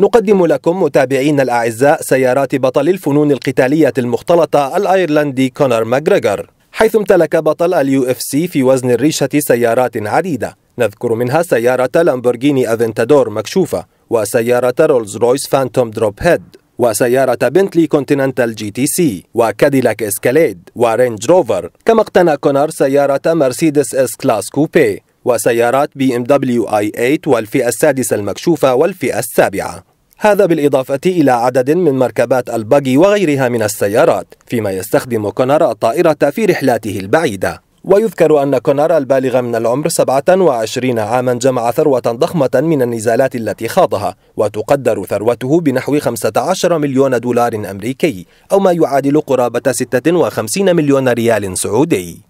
نقدم لكم متابعينا الأعزاء سيارات بطل الفنون القتالية المختلطة الأيرلندي كونر ماجريجر حيث امتلك بطل اليو اف سي في وزن الريشة سيارات عديدة نذكر منها سيارة لامبورغيني افنتادور مكشوفة وسيارة رولز رويس فانتوم دروب هيد وسيارة بنتلي كونتيننتال جي تي سي وكاديلاك اسكاليد ورينج روفر كما اقتنى كونر سيارة مرسيدس اس كلاس كوبي وسيارات بي ام دبليو اي 8 والفئة السادسة المكشوفة والفئة السابعة هذا بالإضافة إلى عدد من مركبات الباجي وغيرها من السيارات فيما يستخدم كونر الطائرة في رحلاته البعيدة ويذكر أن كونر البالغ من العمر 27 عاما جمع ثروة ضخمة من النزالات التي خاضها وتقدر ثروته بنحو 15 مليون دولار أمريكي أو ما يعادل قرابة 56 مليون ريال سعودي